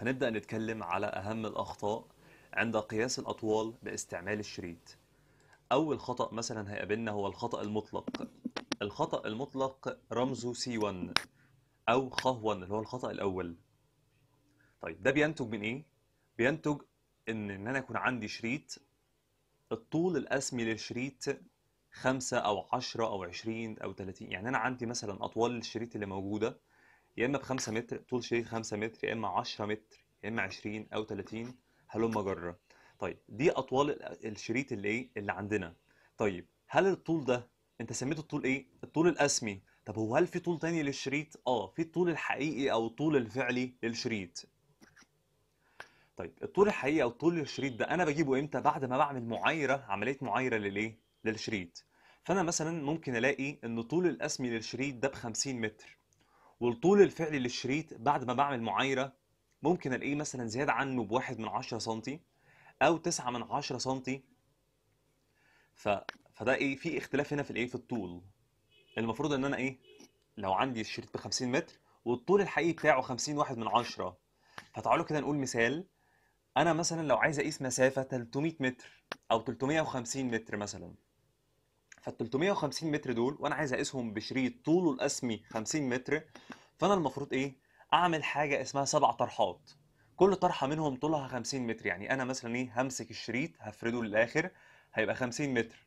هنبدأ نتكلم على أهم الأخطاء عند قياس الأطوال باستعمال الشريط أول خطأ مثلا هيقابلنا هو الخطأ المطلق الخطأ المطلق رمزه C1 أو خ1 اللي هو الخطأ الأول طيب ده بينتج من إيه؟ بينتج إن إن أنا يكون عندي شريط الطول الأسمي للشريط خمسة أو عشرة أو عشرين أو تلاتين يعني أنا عندي مثلا أطوال الشريط اللي موجودة يا اما ب 5 متر طول شريط 5 متر يا اما 10 متر يا اما 20 او 30 هلم جره طيب دي اطوال الشريط اللي ايه اللي عندنا طيب هل الطول ده انت سميته الطول ايه الطول الاسمي طب هو هل في طول تاني للشريط اه في الطول الحقيقي او الطول الفعلي للشريط طيب الطول الحقيقي او طول الشريط ده انا بجيبه امتى بعد ما بعمل معايره عمليه معايره للايه للشريط فانا مثلا ممكن الاقي ان طول الاسمي للشريط ده ب 50 متر والطول الفعلي للشريط بعد ما بعمل معايرة ممكن الاقيه مثلا زيادة عنه بواحد من عشرة سنتي او تسعة من عشرة سنتي ف... فده ايه في اختلاف هنا في الايه في الطول المفروض ان انا ايه لو عندي الشريط بخمسين متر والطول الحقيقي بتاعه خمسين واحد من عشرة فتعالوا كده نقول مثال انا مثلا لو عايز اقيس مسافة 300 متر او 350 متر مثلا فال 350 متر دول وانا عايز اقيسهم بشريط طوله القسمي 50 متر فانا المفروض ايه اعمل حاجه اسمها سبع طرحات كل طرحه منهم طولها 50 متر يعني انا مثلا ايه همسك الشريط هفرده للاخر هيبقى 50 متر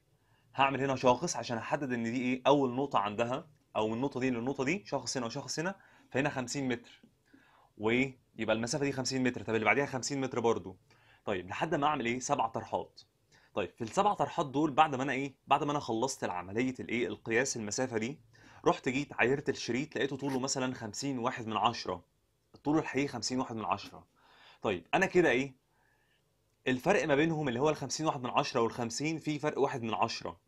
هعمل هنا شاخص عشان احدد ان دي ايه اول نقطه عندها او من النقطه دي للنقطه دي شاخص هنا وشاخص هنا فهنا 50 متر وايه يبقى المسافه دي 50 متر طب اللي بعديها 50 متر برضو طيب لحد ما اعمل ايه سبع طرحات طيب في السبع طرحات دول بعد ما انا ايه بعد ما انا خلصت العمليه الايه القياس المسافه دي رحت جيت عايرت الشريط لقيته طوله مثلا 50 واحد من عشرة الطول الحقيقي 50 واحد من عشرة طيب انا كده ايه الفرق ما بينهم اللي هو ال 50 واحد من عشرة وال 50 في فرق واحد من عشرة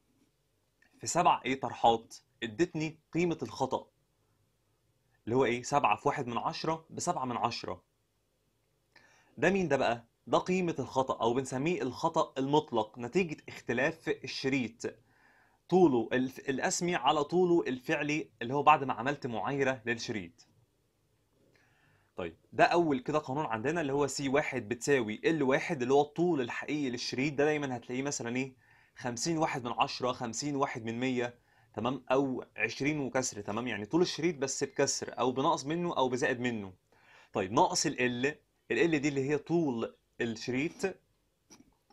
في سبع ايه طرحات ادتني قيمه الخطا اللي هو ايه 7 في 1 من 10 ب 7 من 10 ده مين ده بقى ده قيمة الخطأ أو بنسميه الخطأ المطلق نتيجة اختلاف الشريط طوله الأسمي على طوله الفعلي اللي هو بعد ما عملت معايرة للشريط طيب ده أول كده قانون عندنا اللي هو سي واحد بتساوي ال واحد اللي هو الطول الحقيقي للشريط ده دايما هتلاقيه مثلا إيه 50 واحد من عشرة 50 واحد من 100 تمام أو 20 وكسر تمام يعني طول الشريط بس بكسر أو بنقص منه أو بزائد منه طيب ناقص ال ال دي اللي هي طول الشريط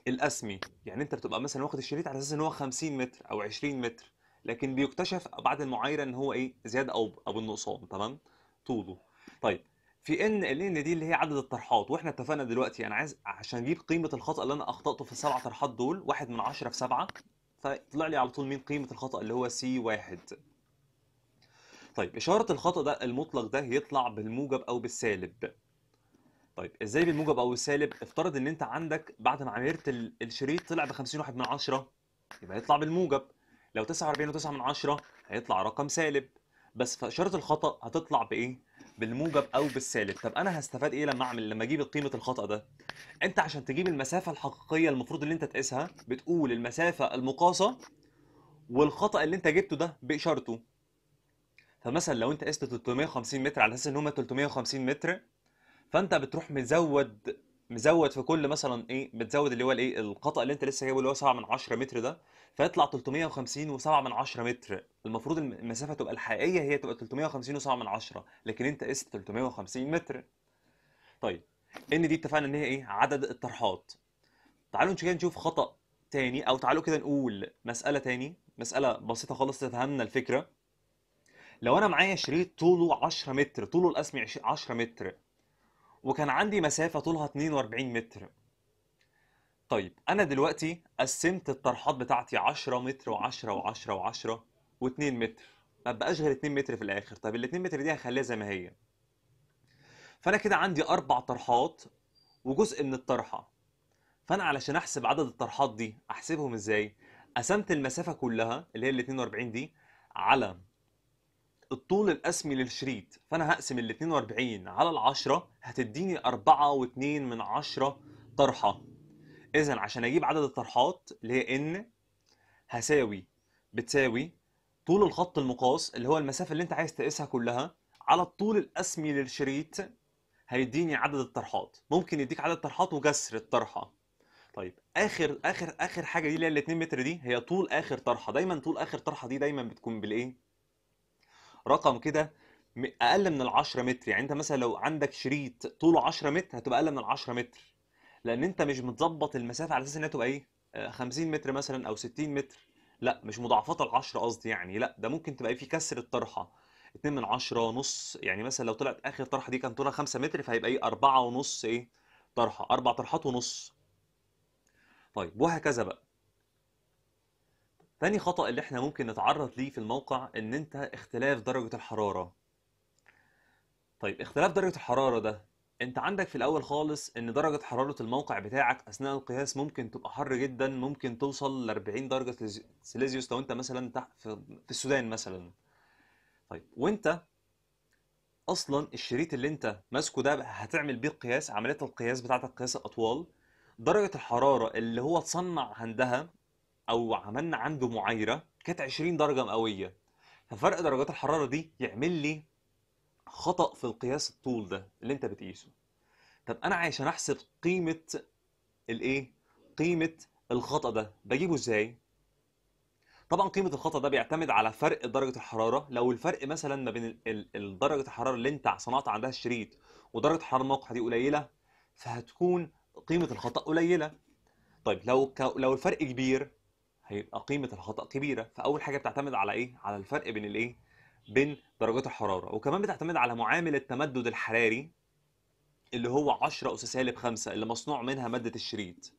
الاسمي يعني انت بتبقى مثلا واخد الشريط على اساس ان هو 50 متر او 20 متر لكن بيكتشف بعد المعايره ان هو ايه زياده او او النقصان تمام طوله طيب في ان ال ان دي اللي هي عدد الطرحات واحنا اتفقنا دلوقتي انا عايز عشان اجيب قيمه الخطا اللي انا اخطاته في السبع طرحات دول واحد من 10 في 7 فطلع لي على طول مين قيمه الخطا اللي هو سي واحد طيب اشاره الخطا ده المطلق ده يطلع بالموجب او بالسالب طيب ازاي بالموجب او السالب افترض ان انت عندك بعد ما عملت الشريط طلع ب 50 واحد من 10 يبقى هيطلع بالموجب لو 49 و9 من 10 هيطلع رقم سالب بس في اشاره الخطا هتطلع بايه بالموجب او بالسالب طب انا هستفاد ايه لما اعمل لما اجيب قيمه الخطا ده انت عشان تجيب المسافه الحقيقيه المفروض اللي انت تقيسها بتقول المسافه المقاسه والخطا اللي انت جبته ده باشارته فمثلا لو انت قست 350 متر على اساس ان هم 350 متر فانت بتروح مزود مزود في كل مثلا ايه بتزود اللي هو الايه الخطا اللي انت لسه جايبه اللي هو 7 من 10 متر ده فيطلع 350 و7 من 10 متر المفروض المسافه تبقى الحقيقيه هي تبقى 350 و7 من 10 لكن انت قست 350 متر طيب ان دي اتفقنا ان هي ايه عدد الطرحات تعالوا كده نشوف خطا تاني او تعالوا كده نقول مساله تاني مساله بسيطه خالص تفهمنا الفكره لو انا معايا شريط طوله 10 متر طوله الاسمي 10 متر وكان عندي مسافة طولها 42 متر طيب أنا دلوقتي قسمت الطرحات بتاعتي 10 متر و10 و10 و10 و2 متر ما بقاش غير 2 متر في الآخر طيب ال 2 متر دي هخليها زي ما هي فأنا كده عندي أربع طرحات وجزء من الطرحة فأنا علشان أحسب عدد الطرحات دي أحسبهم إزاي؟ قسمت المسافة كلها اللي هي ال 42 دي على الطول الاسمي للشريط فانا هقسم ال 42 على ال 10 هتديني 4.2 من 10 طرحه اذا عشان اجيب عدد الطرحات اللي هي ان هساوي بتساوي طول الخط المقاس اللي هو المسافه اللي انت عايز تقيسها كلها على الطول الاسمي للشريط هيديني عدد الطرحات ممكن يديك عدد الطرحات وجسر الطرحه طيب اخر اخر اخر حاجه دي اللي هي ال 2 متر دي هي طول اخر طرحه دايما طول اخر طرحه دي دايما بتكون بالايه رقم كده اقل من ال 10 متر يعني انت مثلا لو عندك شريط طوله 10 متر هتبقى اقل من ال 10 متر لان انت مش متظبط المسافه على اساس انها تبقى ايه 50 آه، متر مثلا او 60 متر لا مش مضاعفات ال 10 قصدي يعني لا ده ممكن تبقى في كسر الطرحه 2 من 10 نص يعني مثلا لو طلعت اخر طرحه دي كان طولها 5 متر فهيبقى ايه 4 ونص ايه طرحه اربع طرحات ونص طيب وهكذا بقى تاني خطأ اللي احنا ممكن نتعرض ليه في الموقع ان انت اختلاف درجة الحرارة طيب اختلاف درجة الحرارة ده انت عندك في الاول خالص ان درجة حرارة الموقع بتاعك اثناء القياس ممكن تبقى حر جدا ممكن توصل ل 40 درجة سيليزيوس لو انت مثلا تحت في السودان مثلا طيب وانت اصلا الشريط اللي انت ماسكه ده هتعمل بيه القياس عملية القياس بتاعتك قياس الاطوال درجة الحرارة اللي هو اتصنع عندها او عملنا عنده معايره كانت 20 درجه مئويه ففرق درجات الحراره دي يعمل لي خطا في القياس الطول ده اللي انت بتقيسه طب انا عشان احسب قيمه الايه قيمه الخطا ده بجيبه ازاي طبعا قيمه الخطا ده بيعتمد على فرق درجه الحراره لو الفرق مثلا ما بين درجه الحراره اللي انت صنعت عندها الشريط ودرجه حراره الموقع دي قليله فهتكون قيمه الخطا قليله طيب لو لو الفرق كبير هيبقى قيمه الخطا كبيره فاول حاجه بتعتمد على ايه على الفرق بين الايه بين درجات الحراره وكمان بتعتمد على معامل التمدد الحراري اللي هو 10 اس سالب 5 اللي مصنوع منها ماده الشريط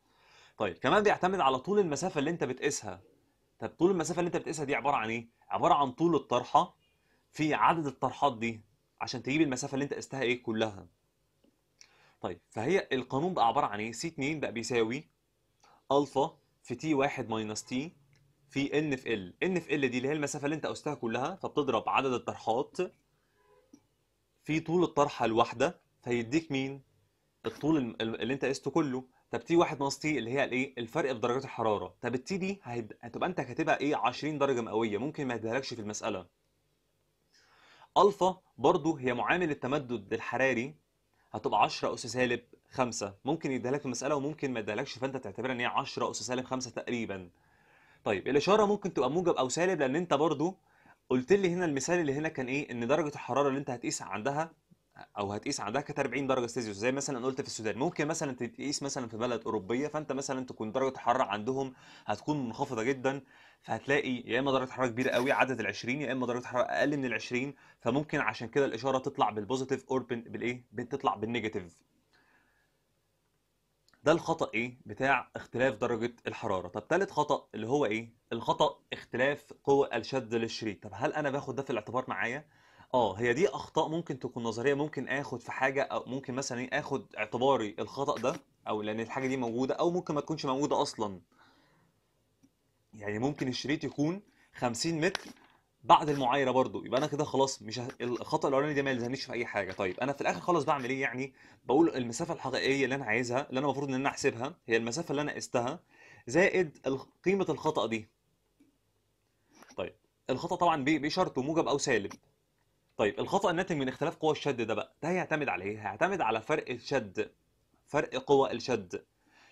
طيب كمان بيعتمد على طول المسافه اللي انت بتقيسها طب طول المسافه اللي انت بتقيسها دي عباره عن ايه عباره عن طول الطرحه في عدد الطرحات دي عشان تجيب المسافه اللي انت قستها ايه كلها طيب فهي القانون بقى عباره عن ايه سي 2 بقى بيساوي الفا في تي 1 ماينس تي في ان في ال ان في ال دي اللي هي المسافه اللي انت قستها كلها فبتضرب عدد الطرحات في طول الطرحه الواحده فيديك مين الطول اللي انت قسته كله طب تي 1 ناقص تي اللي هي الايه الفرق في درجات الحراره طب التي دي هتبقى انت كاتبها ايه 20 درجه مئويه ممكن ما يديهالكش في المساله الفا برضو هي معامل التمدد الحراري هتبقى 10 اس سالب 5 ممكن يديها لك المساله وممكن ما يديهالكش فانت تعتبر ان هي 10 اس سالب 5 تقريبا طيب الاشاره ممكن تبقى موجب او سالب لان انت برضو قلت لي هنا المثال اللي هنا كان ايه ان درجه الحراره اللي انت هتقيس عندها او هتقيس عندها كانت 40 درجه سيلسيوس زي مثلا قلت في السودان ممكن مثلا تقيس مثلا في بلد اوروبيه فانت مثلا تكون درجه الحراره عندهم هتكون منخفضه جدا فهتلاقي يا اما درجه حراره كبيره قوي عدد ال20 يا اما درجه حراره اقل من ال20 فممكن عشان كده الاشاره تطلع بالبوزيتيف اور بالايه بتطلع بالنيجاتيف ده الخطا ايه بتاع اختلاف درجه الحراره طب تالت خطا اللي هو ايه الخطا اختلاف قوة الشد للشريط طب هل انا باخد ده في الاعتبار معايا آه، هي دي أخطاء ممكن تكون نظرية، ممكن آخُد في حاجة أو ممكن مثلًا إيه، آخُد اعتباري الخطأ ده أو لإن الحاجة دي موجودة أو ممكن ما تكونش موجودة أصلًا. يعني ممكن الشريط يكون 50 متر بعد المُعايرة برضو يبقى أنا كده خلاص مش ه الخطأ الأولاني ده ما يلزمنيش في أي حاجة، طيب أنا في الآخر خلاص بعمل إيه يعني، بقول المسافة الحقيقية اللي أنا عايزها، اللي أنا المفروض إن أنا أحسبها، هي المسافة اللي أنا قِستها زائد قيمة الخطأ دي. طيب، الخطأ طبعًا بشرطه موجب أو سالب. طيب الخطأ الناتج من اختلاف قوى الشد ده بقى ده هيعتمد على ايه؟ هيعتمد على فرق الشد فرق قوى الشد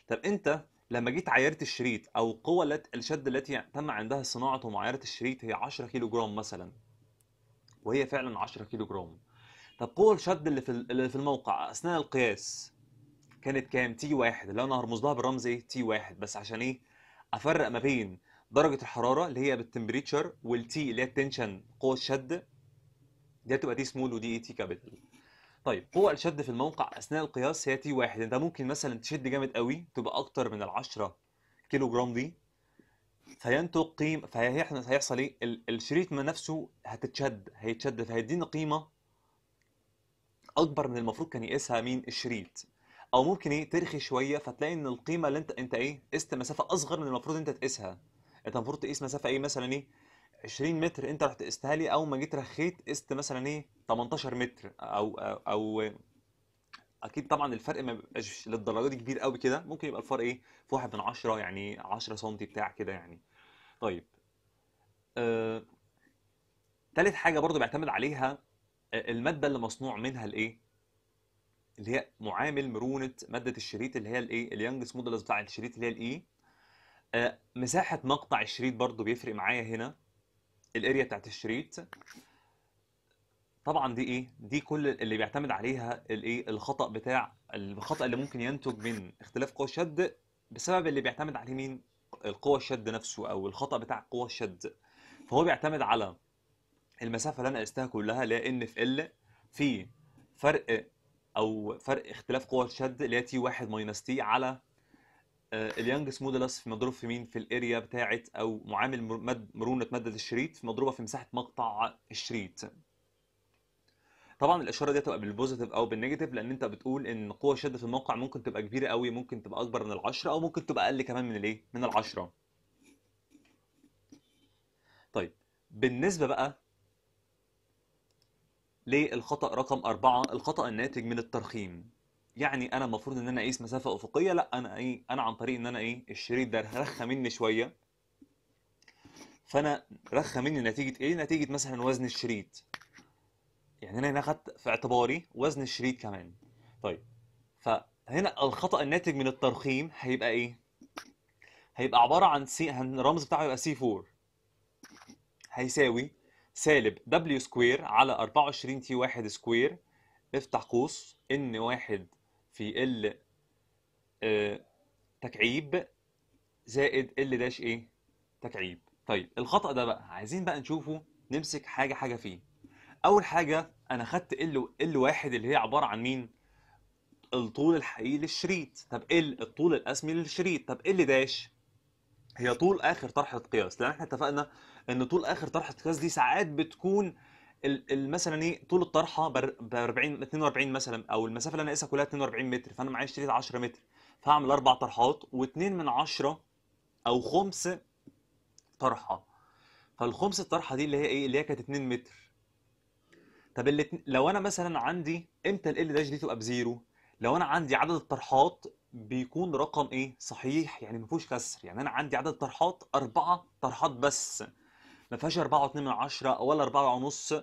طب انت لما جيت عايرت الشريط او قوى الشد التي تم عندها صناعه ومعايره الشريط هي 10 كيلو جرام مثلا وهي فعلا 10 كيلو جرام طب قوى الشد اللي في اللي في الموقع اثناء القياس كانت كام تي واحد اللي انا هرمز لها بالرمز ايه تي واحد بس عشان ايه افرق ما بين درجه الحراره اللي هي بالتمبريتشر والتي اللي هي التنشن قوه الشد دي هتبقى دي سمول ودي اي تي كابيتال طيب قوة الشد في الموقع أثناء القياس هي تي واحد أنت ممكن مثلا تشد جامد قوي تبقى أكتر من 10 كيلو جرام دي فينتج قيمة فهيحصل إيه؟ الشريط ما نفسه هتتشد هيتشد فهيدينا قيمة أكبر من المفروض كان يقيسها مين الشريط أو ممكن إيه ترخي شوية فتلاقي إن القيمة اللي أنت أنت إيه قست مسافة أصغر من المفروض أنت تقيسها أنت المفروض تقيس مسافة إيه مثلا إيه 20 متر انت رحت قستها لي اول ما جيت رخيت قست مثلا ايه 18 متر او او, أو اكيد طبعا الفرق ما بيبقاش للدرجه دي كبير قوي كده ممكن يبقى الفرق ايه في واحد من 10 يعني 10 سم بتاع كده يعني طيب آه... تالت حاجه برضو بيعتمد عليها آه، الماده اللي مصنوع منها الايه اللي هي معامل مرونه ماده الشريط اللي هي الايه اليانجس مودلس بتاع الشريط اللي هي الاي آه مساحه مقطع الشريط برضو بيفرق معايا هنا الاريا بتاعت الشريط طبعا دي ايه دي كل اللي بيعتمد عليها الايه الخطا بتاع الخطا اللي ممكن ينتج من اختلاف قوى الشد بسبب اللي بيعتمد عليه مين القوه الشد نفسه او الخطا بتاع قوى الشد فهو بيعتمد على المسافه اللي انا قستها كلها لا ان في ال في فرق او فرق اختلاف قوى الشد اللي هي تي 1 ماينس تي على آه، اليانجس مودلس في مضروب في مين في الاريا بتاعت او معامل مرونه ماده الشريط في مضروبه في مساحه مقطع الشريط طبعا الاشاره دي تبقى بالبوزيتيف او بالنيجاتيف لان انت بتقول ان قوه الشده في الموقع ممكن تبقى كبيره قوي ممكن تبقى اكبر من ال10 او ممكن تبقى اقل كمان من الايه من ال10 طيب بالنسبه بقى للخطا رقم أربعة الخطا الناتج من الترخيم يعني انا المفروض ان انا اقيس مسافه افقيه لا انا ايه انا عن طريق ان انا ايه الشريط ده رخى مني شويه فانا رخى مني نتيجه ايه نتيجه مثلا وزن الشريط يعني انا هنا اخذت في اعتباري وزن الشريط كمان طيب فهنا الخطا الناتج من الترخيم هيبقى ايه هيبقى عباره عن سي الرمز بتاعه يبقى سي 4 هيساوي سالب دبليو سكوير على 24 تي 1 سكوير افتح قوس ان 1 في ال آه، تكعيب زائد ال داش ايه تكعيب طيب الخطا ده بقى عايزين بقى نشوفه نمسك حاجه حاجه فيه اول حاجه انا خدت ال ال واحد اللي هي عباره عن مين الطول الحقيقي للشريط طب ال الطول الاسمي للشريط طب ال داش هي طول اخر طرحه قياس لان احنا اتفقنا ان طول اخر طرحه قياس دي ساعات بتكون مثلا ايه طول الطرحه ب 40 42 مثلا او المسافه اللي انا قايسها كلها 42 متر فانا معايا اشتريت 10 متر فهعمل اربع طرحات و2 من 10 او خمس طرحه فالخمس الطرحه دي اللي هي ايه اللي هي كانت 2 متر طب اللي لو انا مثلا عندي امتى ال داش دي تبقى بزيرو لو انا عندي عدد الطرحات بيكون رقم ايه صحيح يعني ما فيهوش كسر يعني انا عندي عدد طرحات اربعه طرحات بس ما فيهاش 4.2 من ولا 4.5 ونص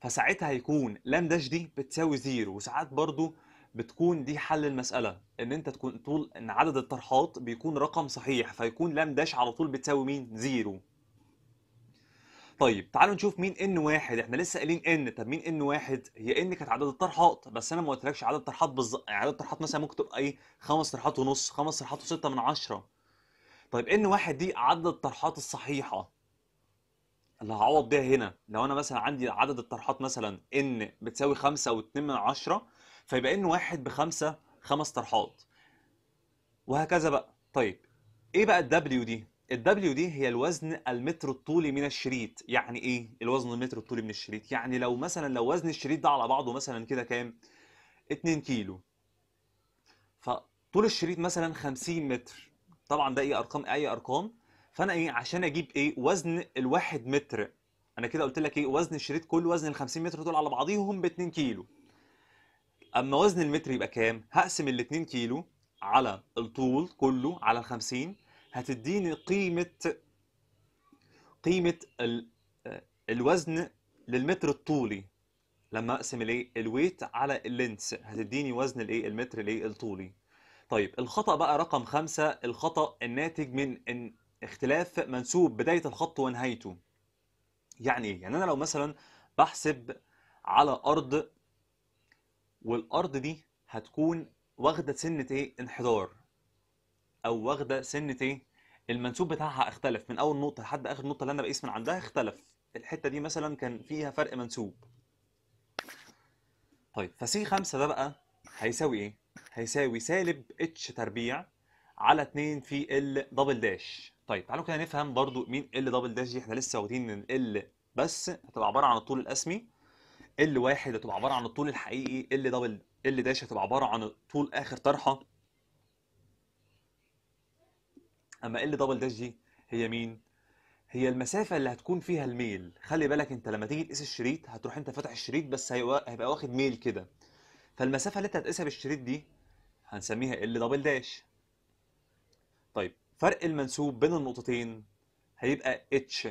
فساعتها هيكون لام داش دي بتساوي زيرو وساعات برضو بتكون دي حل المسألة ان انت تكون طول ان عدد الطرحات بيكون رقم صحيح فيكون لام داش على طول بتساوي مين زيرو طيب تعالوا نشوف مين ان واحد احنا لسه قايلين ان طب مين ان واحد هي ان كانت عدد الطرحات بس انا ما قلتلكش عدد الطرحات بالظبط يعني عدد الطرحات مثلا ممكن تبقى ايه خمس طرحات ونص خمس طرحات وستة من عشرة طيب ان واحد دي عدد الطرحات الصحيحة اللي هعوض بيها هنا لو انا مثلا عندي عدد الطرحات مثلا ان بتساوي خمسة او اتنين من عشرة فيبقى ان واحد بخمسة خمس طرحات وهكذا بقى طيب ايه بقى الدبليو دي؟ الدبليو دي هي الوزن المتر الطولي من الشريط يعني ايه الوزن المتر الطولي من الشريط يعني لو مثلا لو وزن الشريط ده على بعضه مثلا كده كام 2 كيلو فطول الشريط مثلا 50 متر طبعا ده ايه ارقام اي ارقام فانا ايه عشان اجيب ايه وزن الواحد متر انا كده قلت لك ايه وزن الشريط كله وزن ال 50 متر دول على بعضيهم ب 2 كيلو اما وزن المتر يبقى كام هقسم ال 2 كيلو على الطول كله على ال 50 هتديني قيمه قيمه ال... الوزن للمتر الطولي لما اقسم الايه الويت على اللينس هتديني وزن الايه المتر الايه الطولي طيب الخطا بقى رقم خمسة الخطا الناتج من إن اختلاف منسوب بداية الخط ونهايته يعني ايه؟ يعني أنا لو مثلا بحسب على أرض والأرض دي هتكون واخدة سنة ايه؟ انحدار أو واخدة سنة ايه؟ المنسوب بتاعها اختلف من أول نقطة لحد آخر نقطة اللي أنا بقيس من عندها اختلف الحتة دي مثلا كان فيها فرق منسوب طيب فسي خمسة ده بقى هيساوي ايه؟ هيساوي سالب اتش تربيع على 2 في ال دبل داش طيب تعالوا كده نفهم برضو مين ال دبل داش دي احنا لسه واخدين من ال بس هتبقى عباره عن الطول الاسمي ال واحد هتبقى عباره عن الطول الحقيقي ال دبل ال داش هتبقى عباره عن طول اخر طرحه اما ال دبل داش دي هي مين هي المسافه اللي هتكون فيها الميل خلي بالك انت لما تيجي تقيس الشريط هتروح انت فاتح الشريط بس هيبقى واخد ميل كده فالمسافه اللي انت هتقيسها بالشريط دي هنسميها ال دبل داش طيب فرق المنسوب بين النقطتين هيبقى اتش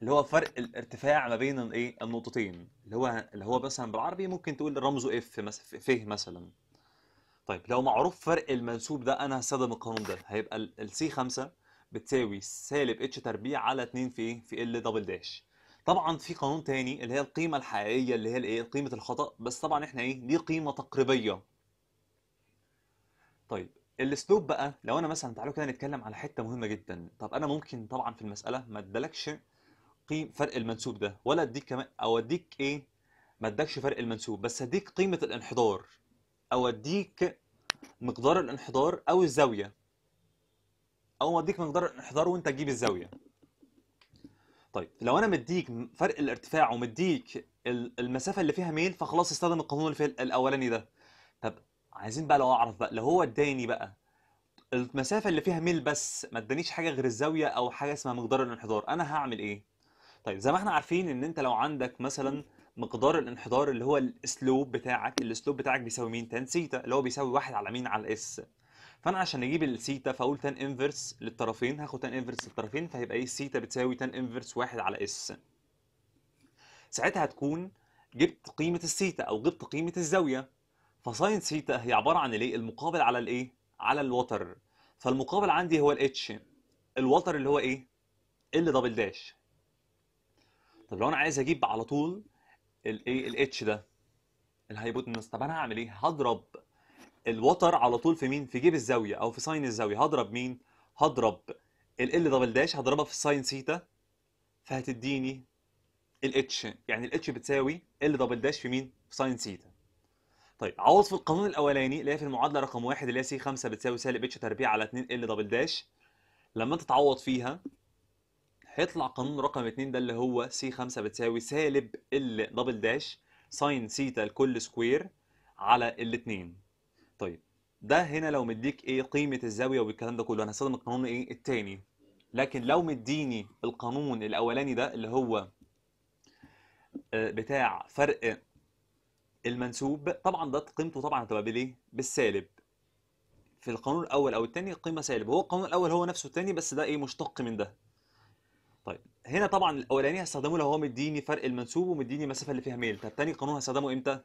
اللي هو فرق الارتفاع ما بين الايه النقطتين اللي هو اللي هو مثلا بالعربي ممكن تقول رمزه اف مثلا ف مثلا طيب لو معروف فرق المنسوب ده انا هستخدم القانون ده هيبقى السي 5 بتساوي سالب اتش تربيع على 2 في ايه في ال دبل داش طبعا في قانون تاني اللي هي القيمه الحقيقيه اللي هي الايه قيمه الخطا بس طبعا احنا ايه دي قيمه تقريبيه طيب الاسلوب بقى لو انا مثلا تعالوا كده نتكلم على حته مهمه جدا طب انا ممكن طبعا في المساله ما ادلكش قيم فرق المنسوب ده ولا اديك كمان او اديك ايه ما ادكش فرق المنسوب بس اديك قيمه الانحدار او اديك مقدار الانحدار او الزاويه او اديك مقدار الانحدار وانت تجيب الزاويه طيب لو انا مديك فرق الارتفاع ومديك المسافه اللي فيها ميل فخلاص استخدم القانون الاولاني ده عايزين بقى لو اعرف بقى لو هو اداني بقى المسافه اللي فيها ميل بس ما ادانيش حاجه غير الزاويه او حاجه اسمها مقدار الانحدار انا هعمل ايه طيب زي ما احنا عارفين ان انت لو عندك مثلا مقدار الانحدار اللي هو الاسلوب بتاعك الاسلوب بتاعك بيساوي مين تان سيتا اللي هو بيساوي واحد على مين على الاس فانا عشان اجيب السيتا فاقول تان انفرس للطرفين هاخد تان انفرس للطرفين فهيبقى ايه السيتا بتساوي تان انفرس واحد على اس ساعتها هتكون جبت قيمه السيتا او جبت قيمه الزاويه فساين ثيتا هي عباره عن الايه المقابل على الايه على الوتر فالمقابل عندي هو الاتش الوتر اللي هو ايه ال دبل داش طب لو انا عايز اجيب على طول الايه الاتش ده الهايبوتنس طب انا هعمل ايه هضرب الوتر على طول في مين في جيب الزاويه او في ساين الزاويه هضرب مين هضرب ال دبل داش هضربها في ساين ثيتا فهتديني الاتش يعني الاتش بتساوي ال دبل داش في مين في ساين ثيتا طيب عوض في القانون الاولاني اللي هي في المعادله رقم واحد اللي هي سي 5 بتساوي سالب اتش تربيع على 2 ال دبل داش لما انت تعوض فيها هيطلع قانون رقم 2 ده اللي هو سي 5 بتساوي سالب ال دبل داش ساين سيتا الكل سكوير على 2 طيب ده هنا لو مديك ايه قيمه الزاويه والكلام ده كله انا هستخدم القانون ايه الثاني لكن لو مديني القانون الاولاني ده اللي هو آه، بتاع فرق المنسوب طبعا ده قيمته طبعا هتبقى بالايه بالسالب في القانون الاول او الثاني قيمه سالب هو القانون الاول هو نفسه الثاني بس ده ايه مشتق من ده طيب هنا طبعا الاولاني هستخدمه لو هو مديني فرق المنسوب ومديني المسافه اللي فيها ميل طب الثاني قانون هستخدمه امتى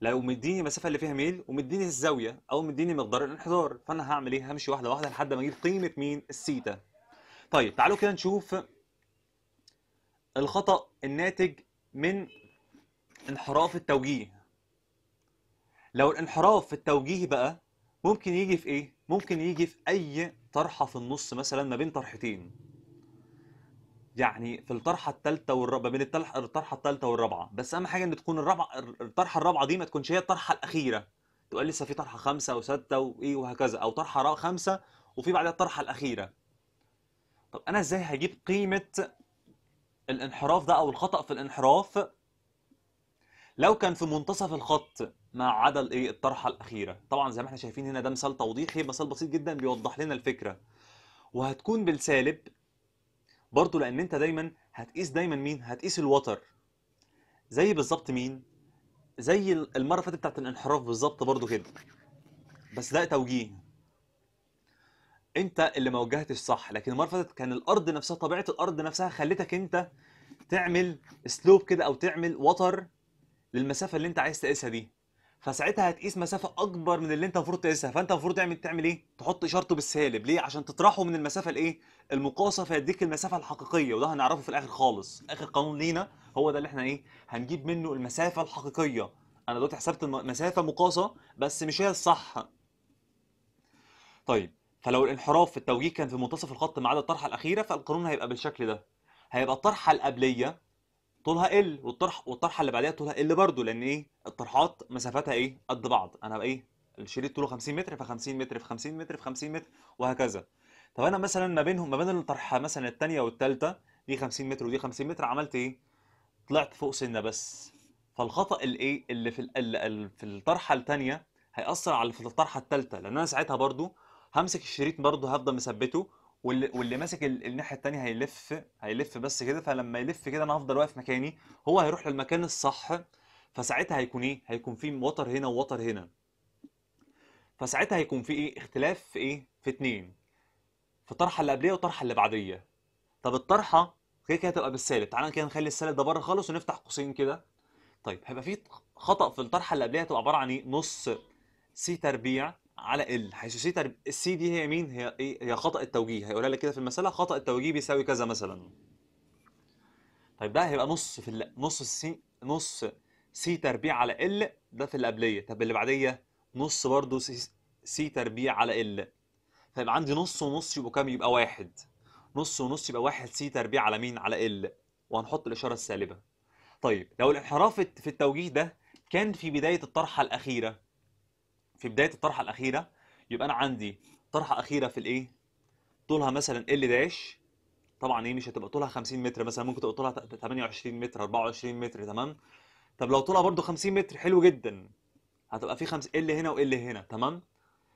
لو مديني المسافه اللي فيها ميل ومديني الزاويه او مديني مقدار الانحدار فانا هعمل ايه همشي واحده واحده لحد ما اجيب قيمه مين السيتا طيب تعالوا كده نشوف الخطا الناتج من انحراف التوجيه لو الانحراف في التوجيه بقى ممكن يجي في ايه ممكن يجي في اي طرحه في النص مثلا ما بين طرحتين يعني في الطرحه الثالثه والرابعه بين الطرحه الثالثه والرابعه بس اهم حاجه ان تكون الرابعه الطرحه الرابعه دي ما تكونش هي الطرحه الاخيره تبقى لسه في طرحه خمسه وسته وايه وهكذا او طرحه خمسه وفي بعدها الطرحه الاخيره طب انا ازاي هجيب قيمه الانحراف ده او الخطا في الانحراف لو كان في منتصف الخط ما عدا الايه الطرحه الاخيره طبعا زي ما احنا شايفين هنا ده مثال توضيحي مثال بسيط جدا بيوضح لنا الفكره وهتكون بالسالب برضو لان انت دايما هتقيس دايما مين هتقيس الوتر زي بالظبط مين زي المره اللي فاتت بتاعت الانحراف بالظبط برضو كده بس ده توجيه انت اللي ما وجهتش صح لكن المره اللي فاتت كان الارض نفسها طبيعه الارض نفسها خلتك انت تعمل سلوب كده او تعمل وتر للمسافه اللي انت عايز تقيسها دي فساعتها هتقيس مسافه اكبر من اللي انت المفروض تقيسها فانت المفروض تعمل تعمل ايه تحط اشارته بالسالب ليه عشان تطرحه من المسافه الايه المقاسه فيديك المسافه الحقيقيه وده هنعرفه في الاخر خالص اخر قانون لينا هو ده اللي احنا ايه هنجيب منه المسافه الحقيقيه انا دلوقتي حسبت المسافه مقاسه بس مش هي الصح طيب فلو الانحراف في التوجيه كان في منتصف الخط ما عدا الطرحه الاخيره فالقانون هيبقى بالشكل ده هيبقى الطرحه القبليه طولها ال والطرح والطرحه اللي بعديها طولها ال برضو لان ايه الطرحات مسافاتها ايه قد بعض انا بقى ايه الشريط طوله 50 متر في 50 متر في 50 متر في 50 متر وهكذا طب انا مثلا ما بينهم ما بين الطرحه مثلا الثانيه والثالثه دي 50 متر ودي 50 متر عملت ايه طلعت فوق سنه بس فالخطا الايه اللي في في الطرحه الثانيه هياثر على في الطرحه الثالثه لان انا ساعتها برضو همسك الشريط برضو هفضل مثبته واللي, واللي ماسك الناحيه الثانيه هيلف هيلف بس كده فلما يلف كده انا هفضل واقف مكاني هو هيروح للمكان الصح فساعتها هيكون ايه هيكون في وتر هنا ووتر هنا فساعتها هيكون في ايه اختلاف في ايه في اثنين. في الطرحه اللي قبليه والطرحه اللي بعديه طب الطرحه كده كده هتبقى بالسالب تعالى كده نخلي السالب ده بره خالص ونفتح قوسين كده طيب هيبقى في خطا في الطرحه اللي قبليه هتبقى عباره عن ايه نص سي تربيع على ال تر... السي دي هي مين هي ايه هي خطا التوجيه هيقولها لك كده في المساله خطا التوجيه بيساوي كذا مثلا طيب ده هيبقى نص في ال... نص سي نص سي تربيع على ال ده في اللي قبليه طب اللي بعديه نص برضه سي... سي تربيع على ال فيبقى عندي نص ونص يبقوا كام يبقى واحد نص ونص يبقى واحد سي تربيع على مين على ال وهنحط الاشاره السالبه طيب لو الانحراف في التوجيه ده كان في بدايه الطرحه الاخيره في بدايه الطرحه الاخيره يبقى انا عندي طرحه اخيره في الايه طولها مثلا ال داش طبعا ايه مش هتبقى طولها 50 متر مثلا ممكن تبقى طولها 28 متر 24 متر تمام طب لو طولها برده 50 متر حلو جدا هتبقى في 5 ال هنا وال هنا تمام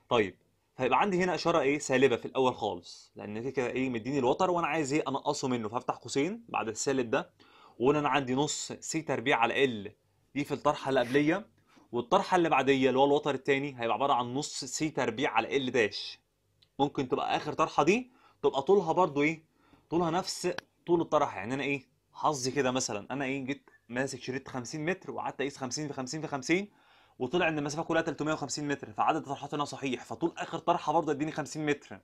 طيب هيبقى عندي هنا اشاره ايه سالبه في الاول خالص لان كده كده ايه مديني الوتر وانا عايز ايه انقصه منه فهفتح قوسين بعد السالب ده وانا عندي نص سي تربيع على ال دي في الطرحه اللي قبليه والطرحه اللي بعديه اللي هو الوتر الثاني هيبقى عباره عن نص سي تربيع على ال داش ممكن تبقى اخر طرحه دي تبقى طولها برضو ايه طولها نفس طول الطرح يعني انا ايه حظي كده مثلا انا ايه جيت ماسك شريط 50 متر وقعدت اقيس 50 في 50 في 50 وطلع ان المسافه كلها 350 متر فعدد الطرحات هنا صحيح فطول اخر طرحه برضه اديني 50 متر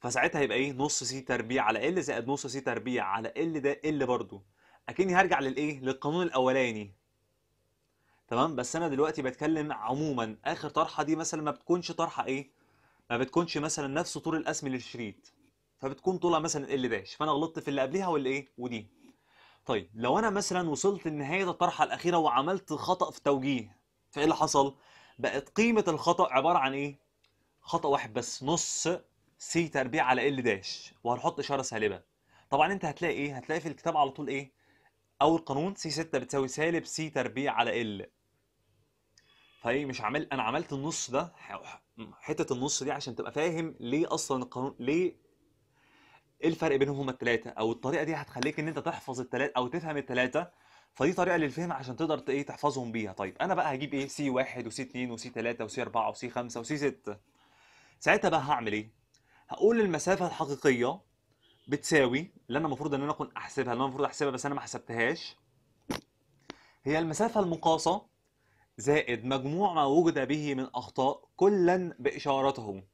فساعتها هيبقى ايه نص سي تربيع على ال زائد نص سي تربيع على ال ده ال برضه اكني هرجع للايه للقانون الاولاني تمام بس انا دلوقتي بتكلم عموما اخر طرحه دي مثلا ما بتكونش طرحه ايه ما بتكونش مثلا نفس طول الاسم للشريط فبتكون طولها مثلا ال داش فانا غلطت في اللي قبلها واللي ايه ودي طيب لو انا مثلا وصلت لنهايه الطرحه الاخيره وعملت خطا في توجيه فايه اللي حصل بقت قيمه الخطا عباره عن ايه خطا واحد بس نص سي تربيع على ال داش وهنحط اشاره سالبه طبعا انت هتلاقي ايه هتلاقي في الكتاب على طول ايه اول قانون سي 6 بتساوي سالب سي تربيع على ال فهي مش عامل انا عملت النص ده حته النص دي عشان تبقى فاهم ليه اصلا القانون ليه ايه الفرق بينهم هما الثلاثه او الطريقه دي هتخليك ان انت تحفظ الثلاثه او تفهم الثلاثه فدي طريقه للفهم عشان تقدر ايه تحفظهم بيها طيب انا بقى هجيب ايه سي 1 وسي 2 وسي 3 وسي 4 وسي 5 وسي 6 ساعتها بقى هعمل ايه هقول المسافه الحقيقيه بتساوي اللي انا المفروض ان انا اكون احسبها اللي انا المفروض احسبها بس انا ما حسبتهاش هي المسافه المقاصه زائد مجموع ما وجد به من أخطاء كلا بإشارتهم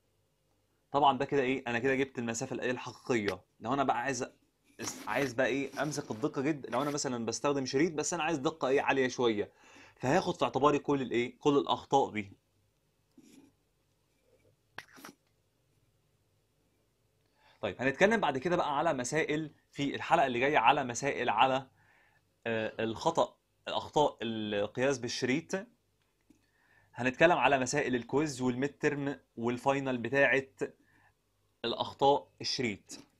طبعا ده كده إيه أنا كده جبت المسافة الآلية الحقيقية لو أنا بقى عايز عايز بقى إيه أمسك الدقة جدا لو أنا مثلا بستخدم شريط بس أنا عايز دقة إيه عالية شوية فهاخد في اعتباري كل الإيه كل الأخطاء دي طيب هنتكلم بعد كده بقى على مسائل في الحلقة اللي جاية على مسائل على آه، الخطأ الاخطاء القياس بالشريط هنتكلم على مسائل الكويز والميد ترم والفاينل بتاعه الاخطاء الشريط